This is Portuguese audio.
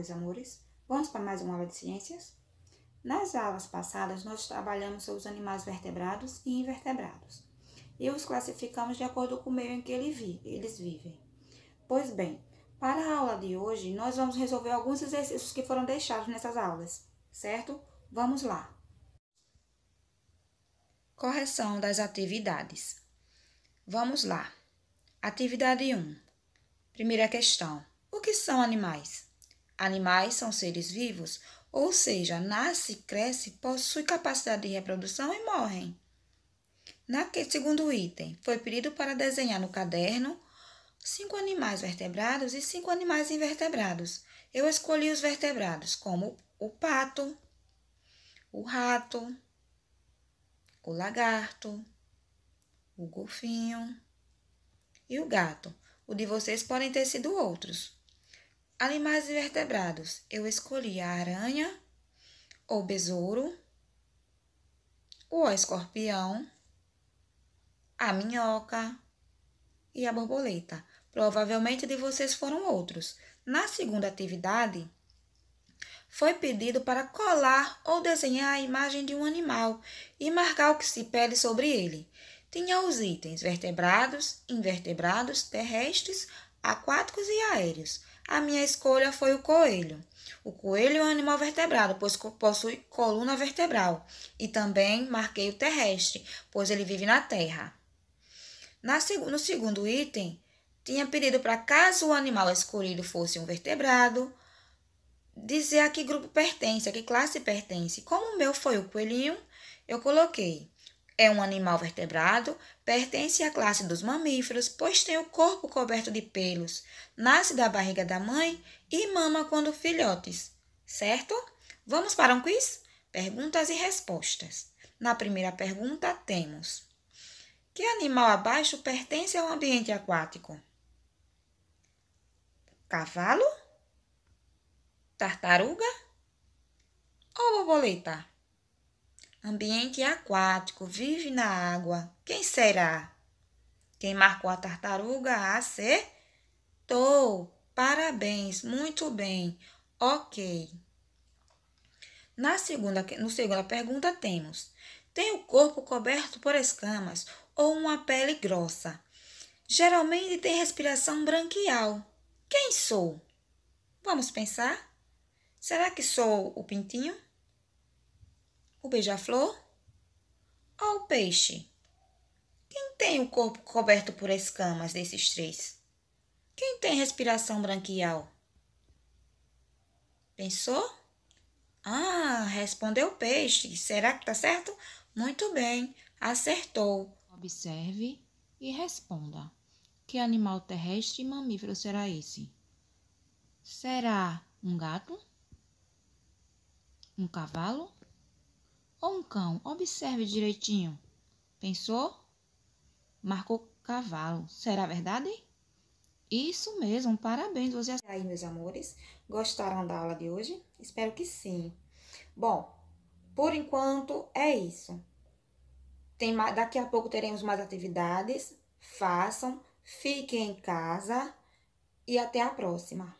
meus amores, vamos para mais uma aula de ciências? Nas aulas passadas, nós trabalhamos sobre os animais vertebrados e invertebrados e os classificamos de acordo com o meio em que eles vivem. Pois bem, para a aula de hoje, nós vamos resolver alguns exercícios que foram deixados nessas aulas, certo? Vamos lá! Correção das atividades. Vamos lá! Atividade 1. Primeira questão: O que são animais? Animais são seres vivos, ou seja, nasce, cresce, possui capacidade de reprodução e morrem. Naquele segundo item, foi pedido para desenhar no caderno cinco animais vertebrados e cinco animais invertebrados. Eu escolhi os vertebrados, como o pato, o rato, o lagarto, o golfinho e o gato. O de vocês podem ter sido outros. Animais invertebrados. Eu escolhi a aranha, o besouro, o escorpião, a minhoca e a borboleta. Provavelmente de vocês foram outros. Na segunda atividade, foi pedido para colar ou desenhar a imagem de um animal e marcar o que se pede sobre ele. Tinha os itens vertebrados, invertebrados, terrestres, aquáticos e aéreos. A minha escolha foi o coelho. O coelho é um animal vertebrado, pois possui coluna vertebral. E também marquei o terrestre, pois ele vive na terra. no segundo item, tinha pedido para caso o animal escolhido fosse um vertebrado, dizer a que grupo pertence, a que classe pertence. Como o meu foi o coelhinho, eu coloquei é um animal vertebrado, pertence à classe dos mamíferos, pois tem o corpo coberto de pelos, nasce da barriga da mãe e mama quando filhotes, certo? Vamos para um quiz? Perguntas e respostas. Na primeira pergunta temos: Que animal abaixo pertence ao ambiente aquático? Cavalo? Tartaruga? Ou borboleta? Ambiente aquático, vive na água. Quem será? Quem marcou a tartaruga? Acertou! Parabéns, muito bem. Ok. Na segunda, no segunda pergunta temos: tem o corpo coberto por escamas ou uma pele grossa? Geralmente tem respiração branquial. Quem sou? Vamos pensar? Será que sou o pintinho? O beija-flor ou o peixe? Quem tem o corpo coberto por escamas desses três? Quem tem respiração branquial? Pensou? Ah, respondeu o peixe. Será que está certo? Muito bem, acertou. Observe e responda. Que animal terrestre e mamífero será esse? Será um gato? Um cavalo? ou um cão? Observe direitinho. Pensou? Marcou cavalo. Será verdade? Isso mesmo, parabéns. Você... E aí, meus amores, gostaram da aula de hoje? Espero que sim. Bom, por enquanto é isso. Tem mais, daqui a pouco teremos mais atividades. Façam, fiquem em casa e até a próxima.